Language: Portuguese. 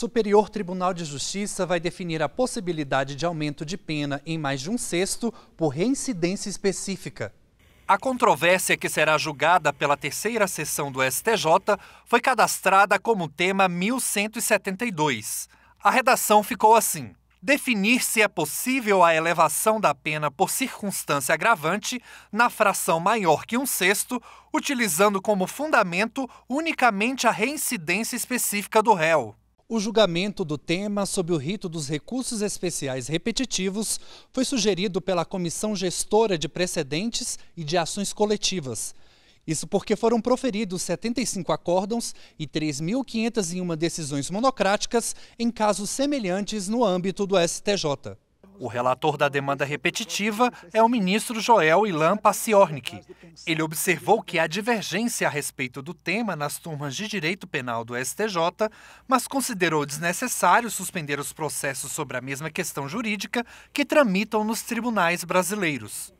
Superior Tribunal de Justiça vai definir a possibilidade de aumento de pena em mais de um sexto por reincidência específica. A controvérsia que será julgada pela terceira sessão do STJ foi cadastrada como tema 1172. A redação ficou assim: definir se é possível a elevação da pena por circunstância agravante na fração maior que um sexto, utilizando como fundamento unicamente a reincidência específica do réu. O julgamento do tema sobre o rito dos recursos especiais repetitivos foi sugerido pela Comissão Gestora de Precedentes e de Ações Coletivas. Isso porque foram proferidos 75 acórdãos e 3.501 decisões monocráticas em casos semelhantes no âmbito do STJ. O relator da demanda repetitiva é o ministro Joel Ilan Paciornik. Ele observou que há divergência a respeito do tema nas turmas de direito penal do STJ, mas considerou desnecessário suspender os processos sobre a mesma questão jurídica que tramitam nos tribunais brasileiros.